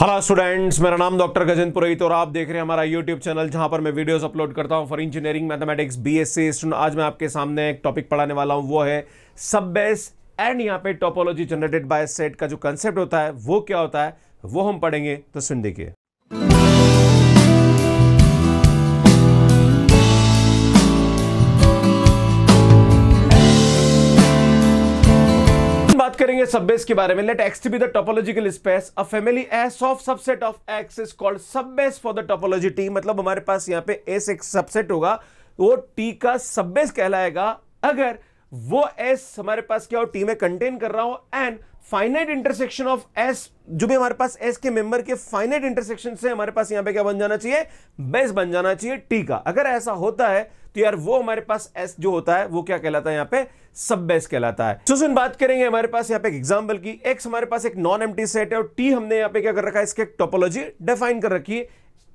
Hello students मेरा नाम doctor Gajendra पुरोहित और आप देख रहे हैं हमारा यूट्यूब चैनल जहां पर मैं वीडियोस अपलोड करता हूं for engineering mathematics BSc student आज मैं आपके सामने एक टॉपिक पढ़ाने वाला हूं वो है सब बेस एंड यहां पे टोपोलॉजी जनरेटेड बाय सेट का जो कंसेप्ट होता है वो क्या होता है वो हम पढ़ेंगे तो सुन देखिए सबबेस के बारे में let X be the topological space a family S of subset of X is called subbase for the topology T मतलब हमारे पास यहां पे एस एक सबसेट होगा वो टी का सबबेस कहलाएगा अगर वो एस हमारे पास क्या हो टी में कंटेन कर रहा हो and finite intersection of S जो भी हमारे पास एस के मेंबर के फाइनाइट इंटरसेक्शन से हमारे पास यहां पे क्या बन जाना चाहिए बेस बन जाना चाहिए टी का अगर ऐसा होता है तो यार वो हमारे पास एस जो होता है वो क्या कहलाता है यहां पे सब बेस कहलाता है तो सुन बात करेंगे हमारे पास यहां पे एग्जाम्पल की एक्स हमारे पास एक नॉन एम्प्टी सेट है और टी हमने यहां पे क्या कर रखा है इसके टोपोलॉजी डिफाइन कर रखी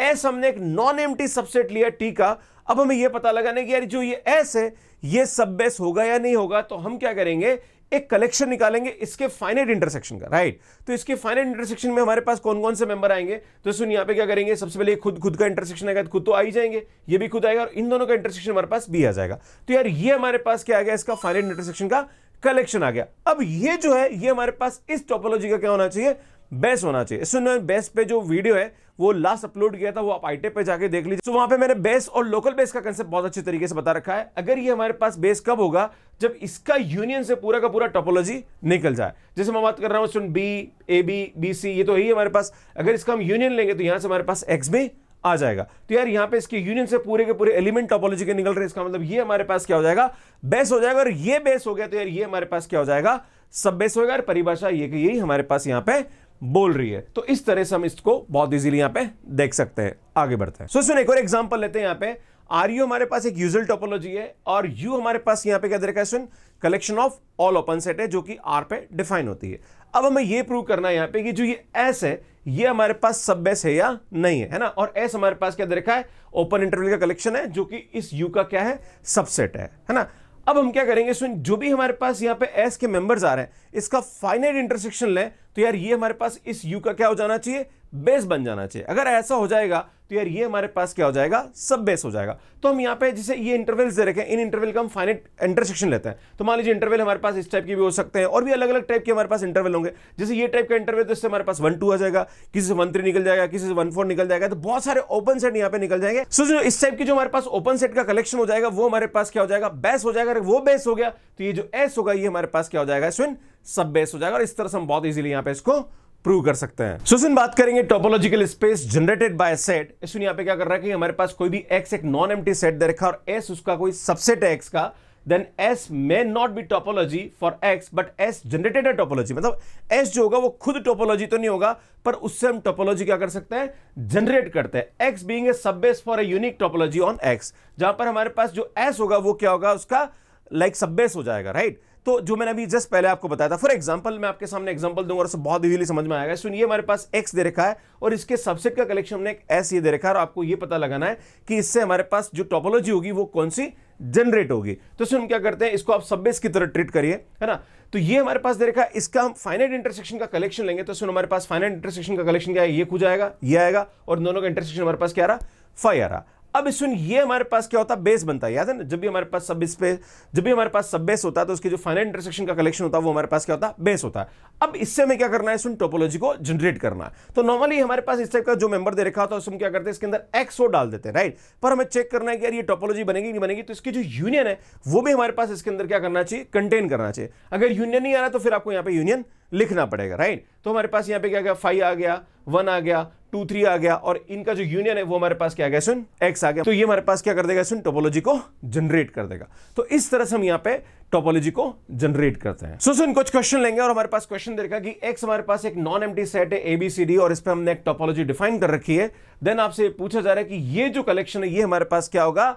है एस हमने एक नॉन एम्प्टी सबसेट लिया टी का अब हमें यह पता लगाने की यार जो ये एस है ये सब बेस होगा या नहीं होगा तो हम क्या करेंगे एक कलेक्शन निकालेंगे इसके फाइनेट इंटरसेक्शन का राइट तो इसके फाइनेट इंटरसेक्शन में हमारे पास कौन कौन से मेंबर आएंगे तो सुन यहां पे क्या करेंगे सबसे पहले खुद खुद का इंटरसेक्शन आएगा तो खुद तो आ ही जाएंगे ये भी खुद आएगा और इन दोनों का इंटरसेक्शन हमारे पास भी आ जाएगा तो यार ये हमारे पास क्या आ गया इसका फाइनेट इंटरसेक्शन का कलेक्शन आ गया अब ये जो है ये हमारे पास इस टॉपोलॉजी का क्या होना चाहिए बेस होना चाहिए इस बेस पे जो वीडियो है वो लास्ट अपलोड किया था वो आप आईटे e पे जाके देख लीजिए तो वहां पे मैंने बेस और लोकल बेस का कंसेप्ट बहुत अच्छे तरीके से बता रखा है अगर ये हमारे पास बेस कब होगा जब इसका यूनियन से पूरा का पूरा टोपोलॉजी निकल जाए जैसे मैं बात कर रहा हूं student B A B B C ये तो यही हमारे पास अगर इसका हम यूनियन लेंगे तो यहां से हमारे पास एक्स भी आ जाएगा तो यार यहां पे इसके यूनियन से पूरे के पूरे एलिमेंट टॉपोलॉजी के निकल रहे हैं इसका मतलब ये हमारे पास क्या हो जाएगा बेस हो जाएगा और ये बेस हो गया तो यार ये हमारे पास क्या हो जाएगा सब बेस होगा परिभाषा ये कि यही हमारे पास यहां पे बोल रही है तो इस तरह से हम इसको बहुत इजीली यहां पे देख सकते हैं आगे बढ़ते हैं सो so, सुन एक और एग्जांपल लेते हैं यहां पे आर यू हमारे पास एक यूजल टोपोलॉजी है और यू हमारे पास यहां पे क्या दे रखा है सुन collection of all open set है जो कि आर पे डिफाइन होती है अब हमें यह प्रूव करना है यहां पर जो ये एस है ये हमारे पास सब बेस है या नहीं है है ना और एस हमारे पास क्या दे रखा है ओपन इंटरवल का कलेक्शन है जो कि इस यू का क्या है सबसेट है है ना अब हम क्या करेंगे सुन जो भी हमारे पास यहां पे एस के मेंबर्स आ रहे हैं इसका फाइनाइट इंटरसेक्शन लें तो यार ये हमारे पास इस यू का क्या हो जाना चाहिए बेस बन जाना चाहिए अगर ऐसा हो जाएगा तो यार ये हमारे पास क्या हो जाएगा सब बेस हो जाएगा तो हम यहाँ पे जैसे ये इंटरवल्स दे रखे हैं इन इंटरवल का हम फाइनेट इंटरसेक्शन लेते हैं तो मान लीजिए इंटरवल हमारे पास इस टाइप के भी हो सकते हैं और भी अलग अलग टाइप के हमारे पास इंटरवल होंगे जैसे ये टाइप का इंटरवल तो इससे हमारे पास वन टू आ जाएगा किसी से वन थ्री निकल जाएगा किसी से वन फोर निकल जाएगा तो बहुत सारे ओपन सेट यहाँ पे निकल जाएंगे सो जो इस टाइप की जो हमारे पास ओपन सेट का कलेक्शन हो जाएगा वो हमारे पास क्या हो जाएगा बेस हो जाएगा अगर वो बेस हो गया तो ये जो एस होगा ये हमारे पास क्या हो जाएगा स्विन सब बेस हो जाएगा और इस तरह से हम बहुत इजीली यहां पे इसको प्रूव कर सकते हैं सो सुन बात करेंगे topological space generated by set सुन यहां पे क्या कर रहा है कि हमारे पास कोई भी एक्स एक नॉन एम्प्टी सेट दे रखा और एस उसका कोई सबसेट है एक्स का then S may not be topology for X but S generated है टोपोलॉजी मतलब एस जो होगा वो खुद टोपोलॉजी तो नहीं होगा पर उससे हम टोपोलॉजी क्या कर सकते हैं जनरेट करते हैं X being a base for a unique topology on X जहां पर हमारे पास जो एस होगा वो क्या होगा उसका लाइक like बेस हो जाएगा राइट right? तो जो मैंने अभी जस्ट पहले आपको बताया था फॉर एग्जाम्पल मैं आपके सामने एग्जाम्पल दूंगा और बहुत इजीली समझ में आएगा सुनिए हमारे पास एक्स दे रखा है और इसके सबसेट का कलेक्शन हमने एस ये दे रखा है और आपको ये पता लगाना है कि इससे हमारे पास जो टॉपोलॉजी होगी वो कौन सी जनरेट होगी तो सुन हम क्या करते हैं इसको आप सबबेस की तरह ट्रीट करिए है ना तो ये हमारे पास दे रखा है इसका हम फाइनेट इंटरसेक्शन का कलेक्शन लेंगे तो सुन हमारे पास फाइनेट इंटरसेक्शन का कलेक्शन क्या है ये खुद आएगा ये आएगा और दोनों का इंटरसेक्शन हमारे पास क्या आ रहा फाइव आ रहा अब इस ये हमारे पास क्या होता है बेस बनता है याद है ना जब भी हमारे पास सब बेस पे जब भी हमारे पास सब बेस होता है तो उसके जो फाइनल इंटरसेक्शन का कलेक्शन होता है वो हमारे पास क्या होता है बेस होता है अब इससे हमें क्या करना है सुन टोपोलॉजी को जनरेट करना है तो नॉर्मली हमारे पास इस टाइप का जो मेंबर दे रखा होता है उसमें क्या करते हैं इसके अंदर एक्स डाल देते हैं राइट पर हमें चेक करना है कि यार ये टोपोलॉजी बनेगी नहीं बनेगी तो इसकी जो यूनियन है वो भी हमारे पास इसके अंदर क्या करना चाहिए कंटेन करना चाहिए अगर यूनियन नहीं आ रहा तो फिर आपको यहाँ पे यूनियन लिखना पड़ेगा राइट तो हमारे पास यहां पे क्या गया फाइव आ गया वन आ गया टू थ्री आ गया और इनका जो यूनियन है वो हमारे पास क्या गया सुन एक्स आ गया तो ये हमारे पास क्या कर देगा सुन टोपोलॉजी को जनरेट कर देगा तो इस तरह से हम यहाँ पे टोपोलॉजी को जनरेट करते हैं सो so, सुन कुछ क्वेश्चन लेंगे और हमारे पास क्वेश्चन देखा कि एक्स हमारे पास एक नॉन एम सेट है एबीसीडी और इस पर हमने एक टोपोलॉजी डिफाइन कर रखी है देन आपसे पूछा जा रहा है कि ये जो कलेक्शन है ये हमारे पास क्या होगा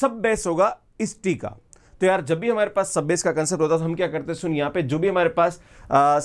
सब बेस होगा इस टी का तो यार जब भी हमारे पास सब बेस का कंसेप्ट होता है तो हम क्या करते हैं सुन यहाँ पे जो भी हमारे पास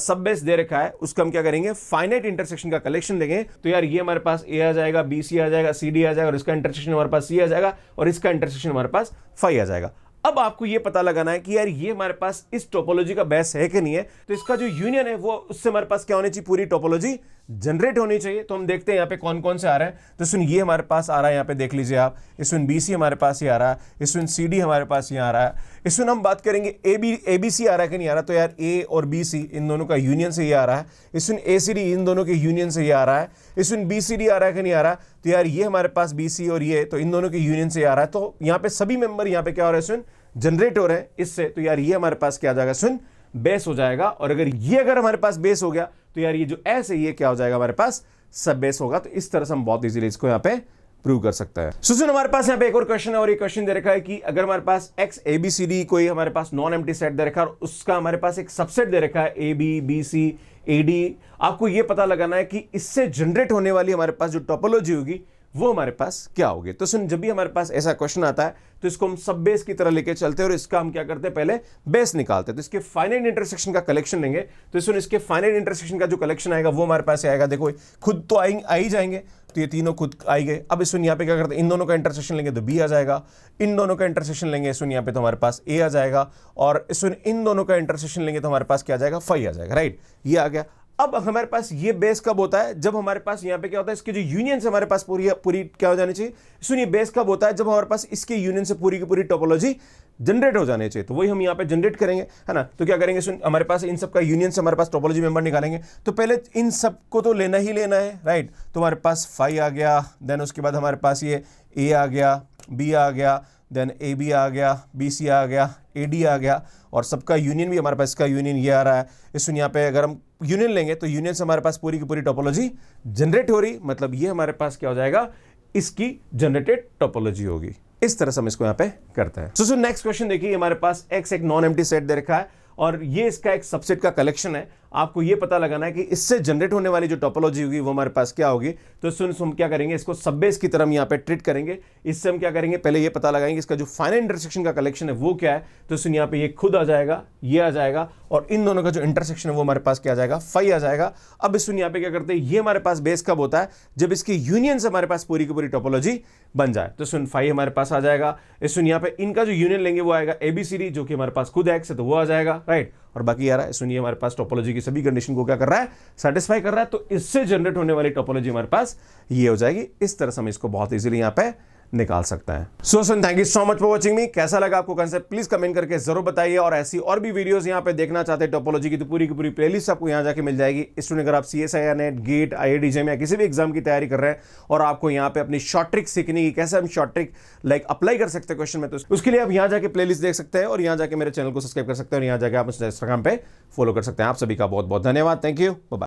सब बेस दे रखा है उसका हम क्या करेंगे फाइनाइट इंटरसेक्शन का कलेक्शन लेंगे तो यार ये हमारे पास ए आ जाएगा बी सी आ जाएगा सी डी आ जाएगा और इसका इंटरसेक्शन हमारे पास सी आ जाएगा और इसका इंटरसेक्शन हमारे पास फाइव आ जाएगा अब आपको ये पता लगाना है कि यार ये हमारे पास इस टोपोलॉजी का बेस है कि नहीं है तो इसका जो यूनियन है वो उससे हमारे पास क्या होनी चाहिए पूरी टोपोलॉजी जनरेट होनी चाहिए तो हम देखते हैं यहाँ पे कौन कौन से आ रहे हैं तो सुन ये हमारे पास आ रहा है यहाँ पे देख लीजिए आप इसविन बी सी हमारे पास ही आ रहा है इसविन सी डी हमारे पास यहाँ आ रहा है इसविन हम बात करेंगे ए बी ए बी सी आ रहा है कि नहीं आ रहा तो यार ए और बी सी इन दोनों का यूनियन से ही आ रहा है इसविन ए सी डी इन दोनों के यूनियन से ही आ रहा है इसविन बी सी डी आ रहा है कि नहीं आ रहा तो यार ये हमारे पास बी सी और ये तो इन दोनों के यूनियन से ही आ रहा है तो यहाँ पे सभी मेंबर यहाँ पे क्या हो रहा है सुन जनरेट हो रहे हैं इससे तो यार ये हमारे पास क्या आ जाएगा सुन बेस हो जाएगा और अगर ये अगर हमारे पास बेस हो गया तो यार ये जो एस है ये क्या हो जाएगा हमारे पास सब बेस होगा तो इस तरह से हम बहुत इजीली इसको यहाँ पे प्रूव कर सकता है सुजन so, हमारे पास यहाँ पे एक और क्वेश्चन है और ये क्वेश्चन दे रखा है कि अगर हमारे पास X A B C D कोई हमारे पास नॉन एम सेट दे रखा है और उसका हमारे पास एक सबसेट दे रखा है A B B C A D आपको ये पता लगाना है कि इससे जनरेट होने वाली हमारे पास जो टोपोलॉजी होगी वो हमारे पास क्या होगी तो सुन जब भी हमारे पास ऐसा क्वेश्चन आता है तो इसको हम सब बेस की तरह लेके चलते हैं और इसका हम क्या करते हैं पहले बेस निकालते हैं तो इसके फाइनल इंटरसेक्शन का कलेक्शन लेंगे तो सुन इसके फाइनल इंटरसेक्शन का जो कलेक्शन आएगा वो हमारे पास आएगा देखो खुद तो आएंगे आ ही जाएंगे तो ये तीनों खुद आई गए अब सुन यहाँ पे क्या करते हैं इन दोनों का इंटरसेक्शन लेंगे तो बी आ जाएगा इन दोनों का इंटरसेक्शन लेंगे सुन यहाँ पे तो हमारे पास ए आ जाएगा और सुन इन दोनों का इंटरसेक्शन लेंगे तो हमारे पास क्या आ जाएगा फाइव आ जाएगा राइट ये आ गया अब हमारे पास ये बेस कब होता है जब हमारे पास यहाँ पे क्या होता है इसकी जो यूनियन हमारे पास पूरी पूरी क्या हो जानी चाहिए सुनिए बेस कब होता है जब हमारे पास इसके यूनियन से पूरी की पूरी टोपोलॉजी जनरेट हो जानी चाहिए तो वही हम यहाँ पे जनरेट करेंगे है ना तो क्या करेंगे सुन हमारे पास इन सब का यूनियन से हमारे पास टोपोलॉजी मेंबर निकालेंगे तो पहले इन सब को तो लेना ही लेना है राइट तो हमारे पास फाइव आ गया देन उसके बाद हमारे पास ये ए आ गया बी आ गया देन ए बी आ गया बी सी आ गया ए डी आ गया और सबका यूनियन भी हमारे पास इसका यूनियन ये आ रहा है इस सुन यहाँ पे अगर हम यूनियन लेंगे तो यूनियन से हमारे पास पूरी की पूरी टोपोलॉजी जनरेट हो रही मतलब ये हमारे पास क्या हो जाएगा इसकी जनरेटेड टोपोलॉजी होगी इस तरह से हम इसको यहाँ पे करते हैं सो सो नेक्स्ट क्वेश्चन देखिए हमारे पास एक्स एक नॉन एम्प्टी सेट दे रखा है और ये इसका एक सबसेट का कलेक्शन है आपको ये पता लगाना है कि इससे जनरेट होने वाली जो टॉपोलॉजी होगी वो हमारे पास क्या होगी तो सुन सुन क्या करेंगे इसको सबबेस की तरह हम यहाँ पे ट्रीट करेंगे इससे हम क्या करेंगे पहले ये पता लगाएंगे इसका जो फाइनल इंटरसेक्शन का कलेक्शन है वो क्या है तो सुन यहाँ पे ये खुद आ जाएगा ये आ जाएगा और इन दोनों का जो इंटरसेक्शन है वो हमारे पास क्या आ जाएगा फाइव आ जाएगा अब सुन यहाँ पे क्या करते हैं ये हमारे पास बेस कब होता है जब इसकी यूनियन से हमारे पास पूरी की पूरी टोपोलॉजी बन जाए तो सुन फाइव हमारे पास आ जाएगा सुन यहाँ पे इनका जो यूनियन लेंगे वो आएगा एबीसीडी जो कि हमारे पास खुद एक्स है तो वो आ जाएगा राइट और बाकी आ रहा है सुनिए हमारे पास टोपोलॉजी की सभी कंडीशन को क्या कर रहा है सेटिस्फाई कर रहा है तो इससे जनरेट होने वाली टोपोलॉजी हमारे पास ये हो जाएगी इस तरह से हम इसको बहुत ईजिली यहाँ पे निकाल सकते हैं so son thank you so much for watching me कैसा लगा आपको कंसेप्ट प्लीज कमेंट करके जरूर बताइए और ऐसी और भी वीडियोस यहाँ पे देखना चाहते हैं टोपोलॉजी की तो पूरी की पूरी प्लेलिस्ट आपको यहाँ जाके मिल जाएगी स्टूडेंट अगर आप C S I NET GATE I I या किसी भी एग्जाम की तैयारी कर रहे हैं और आपको यहाँ पे अपनी शॉर्ट ट्रिक सीखनी की कैसे हम शॉर्ट ट्रिक लाइक अप्लाई कर सकते हैं क्वेश्चन में तो उसके लिए आप यहाँ जाके प्ले देख सकते हैं और यहाँ जाके मेरे चैनल को सब्सक्राइब कर सकते हैं और यहाँ जाकर आप इंस्टाग्राम पर फॉलो कर सकते हैं आप सभी का बहुत बहुत धन्यवाद थैंक यू